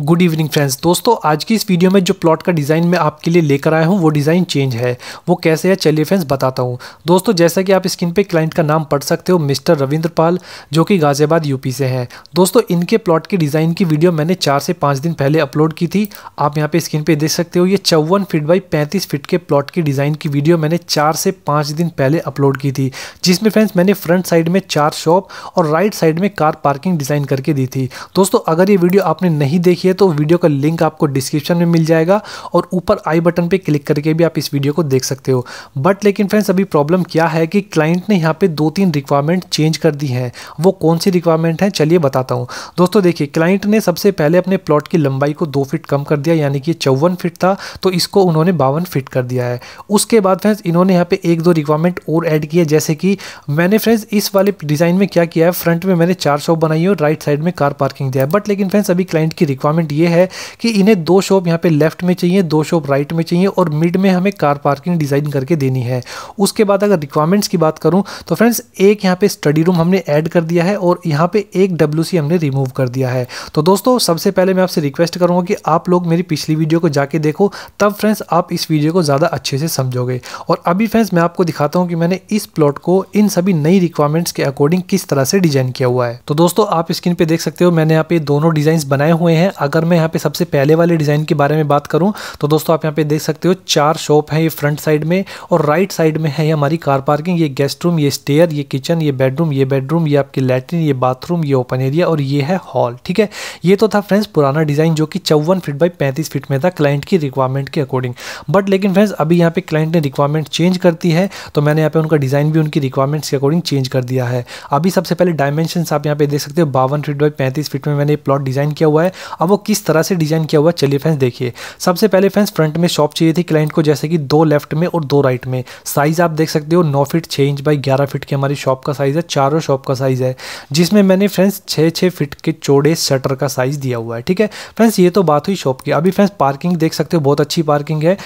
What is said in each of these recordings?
good evening friends दोस्तों आज की इस वीडियो में जो प्लॉट का डिज़ाइन मैं आपके लिए लेकर आया हूँ वो डिज़ाइन चेंज है वो कैसे है चलिए फ्रेंड्स बताता हूँ दोस्तों जैसा कि आप स्क्रीन पे क्लाइंट का नाम पढ़ सकते हो मिस्टर रविंद्र पाल जो कि गाज़ियाबाद यूपी से हैं दोस्तों इनके प्लॉट की डिज़ाइन की वीडियो मैंने चार से पाँच दिन पहले अपलोड की थी आप यहाँ पर स्क्रीन पर देख सकते हो ये चौवन फिट बाई पैंतीस फिट के प्लॉट की डिज़ाइन की वीडियो मैंने चार से पाँच दिन पहले अपलोड की थी जिसमें फ्रेंड्स मैंने फ्रंट साइड में चार शॉप और राइट साइड में कार पार्किंग डिज़ाइन करके दी थी दोस्तों अगर ये वीडियो आपने नहीं देखी देखी है तो वीडियो का लिंक आपको डिस्क्रिप्शन में मिल जाएगा और ऊपर आई बटन पर क्लिक करके भी आप इस वीडियो को देख सकते हो बट लेकिन फ्रेंड्स अभी प्रॉब्लम क्या है कि क्लाइंट ने यहाँ पर दो तीन रिक्वायरमेंट चेंज कर दी है वो कौन सी रिक्वायरमेंट है चलिए बताता हूँ दोस्तों देखिए क्लाइंट ने सबसे पहले अपने प्लॉट की लंबाई को दो फिट कम कर दिया यानी कि चौवन फिट था तो इसको उन्होंने बावन फिट कर दिया है उसके बाद फ्रेंड्स इन्होंने यहाँ पे एक दो रिक्वायरमेंट और ऐड किए जैसे कि मैंने फ्रेंड्स इस वाले डिज़ाइन में क्या किया है फ्रंट में मैंने चार शॉप बनाई है और राइट साइड में कार पार्किंग दिया है बट लेकिन फ्रेंड्स अभी क्लाइंट की रिक्वायरमेंट रिक्वायरमेंट ये है कि इन्हें दो शॉप यहाँ पे लेफ्ट में चाहिए दो शॉप राइट में चाहिए और मिड में हमें कार पार्किंग डिज़ाइन करके देनी है उसके बाद अगर रिक्वायरमेंट्स की बात करूँ तो फ्रेंड्स एक यहाँ पे स्टडी रूम हमने ऐड कर दिया है और यहाँ पे एक डब्ल्यू हमने रिमूव कर दिया है तो दोस्तों सबसे पहले मैं आपसे रिक्वेस्ट करूँगा कि आप लोग मेरी पिछली वीडियो को जाके देखो तब फ्रेंड्स आप इस वीडियो को ज़्यादा अच्छे से समझोगे और अभी फ्रेंड्स मैं आपको दिखाता हूँ कि मैंने इस प्लॉट को इन सभी नई रिक्वायरमेंट्स के अकॉर्डिंग किस तरह से डिजाइन किया हुआ है तो दोस्तों आप स्क्रीन पे देख सकते हो मैंने यहाँ पे दोनों डिजाइन बनाए हुए हैं अगर मैं यहाँ पे सबसे पहले वाले डिज़ाइन के बारे में बात करूँ तो दोस्तों आप यहाँ पे देख सकते हो चार शॉप हैं ये फ्रंट साइड में और राइट साइड में है हमारी कार पार्किंग ये गेस्ट रूम ये स्टेयर ये किचन ये बेडरूम ये बेडरूम ये आपकी लेटरिन ये बाथरूम ये ओपन एरिया और ये है हॉल ठीक है ये तो था फ्रेंड्स पुराना डिज़ाइन जो कि चौवन फीट बाई पैंतीस फीट में था क्लाइंट की रिक्वायरमेंट के अकॉर्डिंग बट लेकिन फ्रेंड्स अभी यहाँ पे क्लाइंट ने रिक्वायरमेंट चेंज करती है तो मैंने यहाँ पे उनका डिज़ाइन भी उनकी रिक्वायरमेंट्स के अकॉर्डिंग चेंज कर दिया है अभी सबसे पहले डायमेंशन आप यहाँ पे देख सकते हो बावन फीट बाई पैंतीस फीट में मैंने प्लॉट डिज़ाइन किया हुआ है अब वो किस तरह से डिज़ाइन किया हुआ चलिए फ्रेंड्स देखिए सबसे पहले फ्रेंड्स फ्रंट में शॉप चाहिए थी क्लाइंट को जैसे कि दो लेफ्ट में और दो राइट में साइज़ आप देख सकते हो नौ फीट छः इंच बाई ग्यारह फिट की हमारी शॉप का साइज़ है चारों शॉप का साइज़ है जिसमें मैंने फ्रेंड्स छः छः फिट के चौड़े शटर का साइज़ दिया हुआ है ठीक है फ्रेंड्स ये तो बात हुई शॉप की अभी फ्रेंड्स पार्किंग देख सकते हो बहुत अच्छी पार्किंग है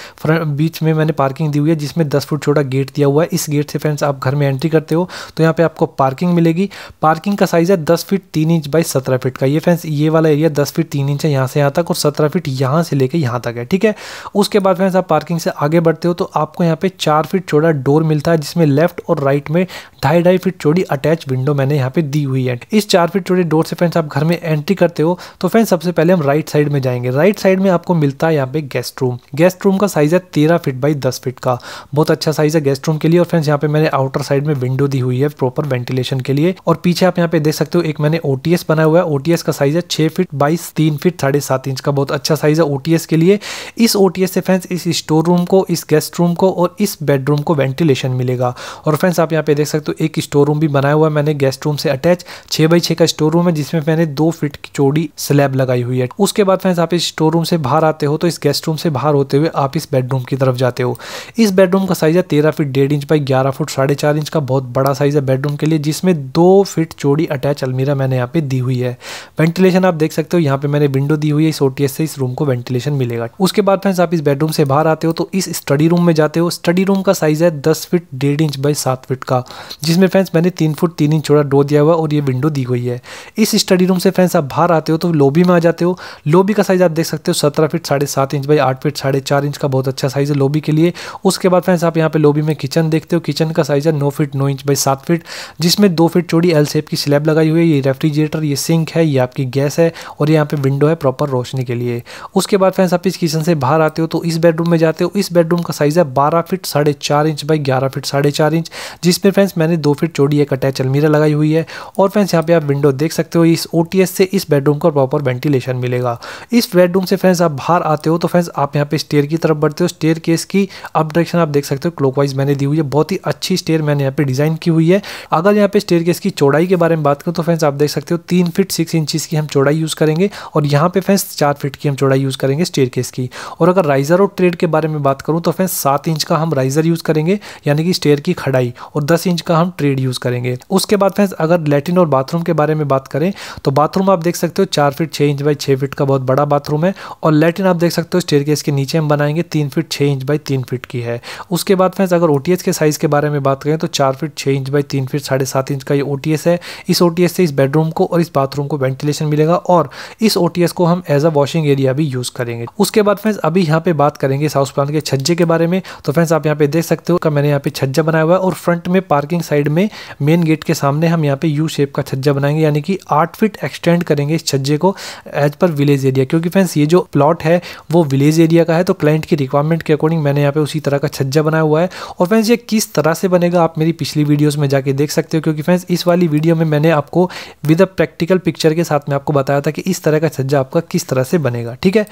बीच में मैंने पार्किंग दी हुई है जिसमें दस फुट छोटा गेट दिया हुआ है इस गेट से फ्रेंड्स आप घर में एंट्री करते हो तो यहाँ पे आपको पार्किंग मिलेगी पार्किंग का साइज़ है दस फीट तीन इंच बाई सत्रह फिट का ये फ्रेंड्स ये वाला एरिया दस फीट तीन इंच इंच है यहाँ से यहाँ तक और सत्रह फीट यहाँ से लेकर यहाँ तक है ठीक है उसके बाद फ्रेंड्स आप पार्किंग से आगे बढ़ते हो तो आपको यहाँ पे चार फीट चौड़ा डोर मिलता है जिसमें लेफ्ट और राइट में ढाई ढाई फीट चौड़ी अटैच विंडो मैंने यहाँ पे दी हुई है इस चार फीट चौड़े डोर से फ्रेंड्स आप घर में एंट्री करते हो तो फ्रेंड्स सबसे पहले हम राइट साइड में जाएंगे राइट साइड में आपको मिलता है यहाँ पे गेस्ट रूम गेस्ट रूम का साइज है तेरह फीट बाई दस फीट का बहुत अच्छा साइज है गेस्ट रूम के लिए और फ्रेंड्स यहाँ पे मैंने आउटर साइड में विंडो दी हुई है प्रॉपर वेंटिलेशन के लिए और पीछे आप यहाँ पे देख सकते हो एक मैंने ओटीएस बनाया हुआ है ओटीएस का साइज है छह फीट बाईस तीन फीट फिट साढ़े सात इंच का बहुत अच्छा साइज़ है ओ के लिए इस ओ से फ्रेंड्स इस स्टोर रूम को इस गेस्ट रूम को और इस बेडरूम को वेंटिलेशन मिलेगा और फ्रेंड्स आप यहाँ पे देख सकते हो एक स्टोर रूम भी बनाया हुआ है मैंने गेस्ट रूम से अटैच छः बाई छः का स्टोर रूम है जिसमें मैंने दो फिट की चौड़ी स्लैब लगाई हुई है उसके बाद फ्रेंड्स आप इस स्टोर रूम से बाहर आते हो तो इस गेस्ट रूम से बाहर होते हुए आप इस बेडरूम की तरफ जाते हो इस बेडरूम का साइज़ है तेरह फीट डेढ़ इंच बाई ग्यारह फुट साढ़े चार इंच का बहुत बड़ा साइज़ है बेडरूम के लिए जिसमें दो फिट चौड़ी अटैच अलमीरा मैंने यहाँ पे दी हुई है वेंटिलेशन आप देख सकते हो यहाँ पे मैंने विंडो दी हुई है इस ओटीएस से इस रूम को वेंटिलेशन मिलेगा उसके बाद फ्रेंड्स आप इस बेडरूम से बाहर आते हो तो इस स्टडी रूम में जाते हो स्टडी रूम का साइज है दस फीट डेढ़ इंच बाई सात फीट का जिसमें फ्रेंड्स मैंने तीन फुट तीन इंच छोड़ा डो दिया हुआ और ये विंडो दी हुई है इस स्टडी रूम से फ्रेंड्स आप बाहर आते हो तो लोबी में आ जाते हो लोबी का साइज आप देख सकते हो सत्रह फीट साढ़े सात इंच बाई आठ फीट साढ़े चार इंच का बहुत अच्छा साइज है लोबी के लिए उसके बाद फ्रेंड्स आप यहाँ पे लोबी में किचन देखते हो किचन का साइज है नौ फीट नौ इंच बाई सात फीट जिसमें दो फीट चौड़ी एल सेप की स्लैब लगाई हुई है ये रेफ्रिजरेटर ये सिंक है ये आपकी गैस है और यहाँ पे विंडो विंडो है प्रॉपर रोशनी के लिए उसके बाद फ्रेंड्स आप इस किचन से बाहर आते हो तो इस बेडरूम में जाते हो इस बेडरूम का साइज़ है बारह फीट साढ़े चार इंच बाई ग्यारह फीट साढ़े चार इंच जिसमें फ्रेंड्स मैंने दो फीट चौड़ी एक अटैच अलमीरा लगाई हुई है और फ्रेंड्स यहाँ पे आप विंडो देख सकते हो इस ओ से इस बेडरूम को प्रॉपर वेंटिलेशन मिलेगा इस बेडरूम से फ्रेंड्स आप बाहर आते हो तो फ्रेंड्स आप यहाँ पे स्टेयर की तरफ बढ़ते हो स्टेयर केस की अप डायरेक्शन आप देख सकते हो क्लोक मैंने दी हुई है बहुत ही अच्छी स्टेयर मैंने यहाँ पे डिजाइन की हुई है अगर यहाँ पे स्टेयर केस की चौड़ाई के बारे में बात करूँ तो फ्रेंड्स आप देख सकते हो तीन फीट सिक्स इंचज की हम चौड़ाई यूज़ करेंगे और यहाँ पे फ्रेंड्स चार फीट की हम चौड़ाई यूज़ करेंगे स्टेयर की और अगर राइज़र और ट्रेड के बारे में बात करूँ तो फ्रेंड्स सात इंच का हम राइज़र यूज़ करेंगे यानी कि स्टेयर की खड़ाई और दस इंच का हम ट्रेड यूज़ करेंगे उसके बाद फ्रेंड्स अगर लेटिन और बाथरूम के बारे में बात करें तो बाथरूम आप देख सकते हो चार फीट छः इंच बाई छः फिट का बहुत बड़ा बाथरूम है और लेटिन आप देख सकते हो स्टेयर केस के नीचे हम बनाएंगे तीन फीट छः इंच बाई तीन फीट की है उसके बाद फ्रेंड्स अगर ओ के साइज़ के बारे में बात करें तो चार फीट छः इंच बाई तीन फीट साढ़े सात इंच का ये ओ है इस ओ से इस बेडरूम को और इस बाथरूम को वेंटिलेशन मिलेगा और इस ओ एटीएस को हम एज अ वॉशिंग एरिया भी यूज़ करेंगे उसके बाद फ्रेंड्स अभी यहाँ पे बात करेंगे साउथ प्लांट के छज्जे के बारे में तो फ्रेंड्स आप यहाँ पे देख सकते हो कि मैंने यहाँ पे छज्जा बनाया हुआ है और फ्रंट में पार्किंग साइड में मेन गेट के सामने हम यहाँ पे यू शेप का छज्जा बनाएंगे यानी कि आठ फिट एक्सटेंड करेंगे इस छज्जे को एज पर विलेज एरिया क्योंकि फ्रेंड्स ये जो प्लॉट है वो विलेज एरिया का है तो क्लाइंट की रिक्वायरमेंट के अकॉर्डिंग मैंने यहाँ पे उसी तरह का छज्जा बनाया हुआ है और फ्रेंड्स ये किस तरह से बनेगा आप मेरी पिछली वीडियोज में जाके देख सकते हो क्योंकि फ्रेंड्स इस वाली वीडियो में मैंने आपको विद अ प्रैक्टिकल पिक्चर के साथ में आपको बताया था कि इस तरह का दरवाजा आपका किस तरह से बनेगा ठीक है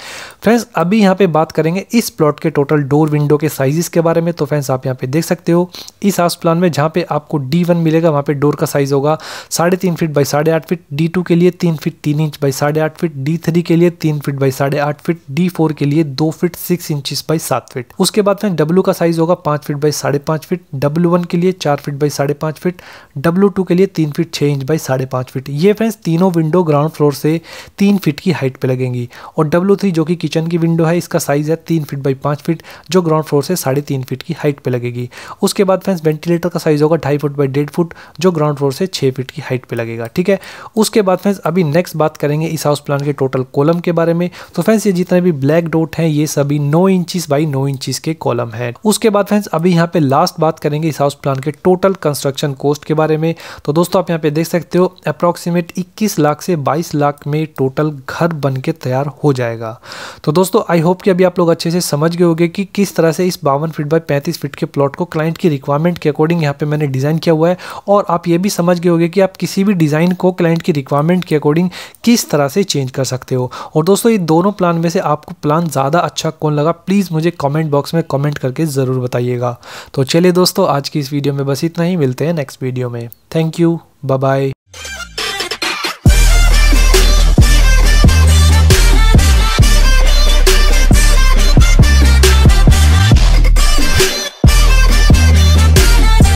फ्रेंड्स अभी यहाँ पे बात करेंगे इस प्लॉट के टोटल डोर विंडो के साइजेस के बारे में तो फ्रेंड्स आप यहाँ पे देख सकते हो इस हाउस प्लान में जहाँ पे आपको डी मिलेगा वहाँ पे डोर का साइज होगा साढ़े तीन फिट बाई साढ़े आठ फिट डी के लिए तीन फिट तीन इंच बाई साढ़े आठ फिट डी थ्री के लिए तीन फिट बाई साढ़े आठ फिट डी फोर के लिए दो फिट सिक्स इंचिस बाई सात फिट उसके बाद फ्रेंड डब्लू का साइज होगा पाँच फिट बाई साढ़े पाँच फिट डब्लू वन के लिए चार फिट बाई साढ़े पाँच फिट डब्लू टू के लिए तीन फिट छः इंच बाई साढ़े पाँच फिट ये फ्रेंड्स तीनों विंडो ग्राउंड फ्लोर से तीन फिट की हाइट पे लगेंगी और डब्लू जो कि किचन की विंडो है इसका साइज़ है तीन फीट बाई पाँच फीट जो ग्राउंड फ्लोर से साढ़े तीन फीट की हाइट पे लगेगी उसके बाद फ्रेंड्स वेंटिलेटर का साइज़ होगा ढाई फुट बाई डेढ़ फुट जो ग्राउंड फ्लोर से छः फीट की हाइट पर लगेगा ठीक है उसके बाद फ्रेंड्स अभी नेक्स्ट बात करेंगे इस हाउस प्लान के टोटल कॉलम के बारे में तो फ्रेंड्स ये जितने भी ब्लैक डोट हैं ये सभी नौ इंचिस बाई नौ इंचिस के कॉलम है उसके बाद फ्रेंड्स अभी यहाँ पे लास्ट बात करेंगे इस हाउस प्लान के टोटल कंस्ट्रक्शन कॉस्ट के बारे में तो दोस्तों आप यहाँ पे देख सकते हो अप्रोक्सीमेट 21 लाख से 22 लाख में टोटल घर घर बन के तैयार हो जाएगा तो दोस्तों आई होप कि अभी आप लोग अच्छे से समझ गए होंगे कि किस तरह से इस बावन फीट बाय पैंतीस फीट के प्लॉट को क्लाइंट की रिक्वायरमेंट के अकॉर्डिंग यहाँ पे मैंने डिज़ाइन किया हुआ है और आप ये भी समझ गए होंगे कि आप किसी भी डिज़ाइन को क्लाइंट की रिक्वायरमेंट के अकॉर्डिंग किस तरह से चेंज कर सकते हो और दोस्तों ये दोनों प्लान में से आपको प्लान ज़्यादा अच्छा कौन लगा प्लीज़ मुझे कॉमेंट बॉक्स में कॉमेंट करके ज़रूर बताइएगा तो चलिए दोस्तों आज की इस वीडियो में बस इतना ही मिलते हैं नेक्स्ट वीडियो में थैंक यू बाय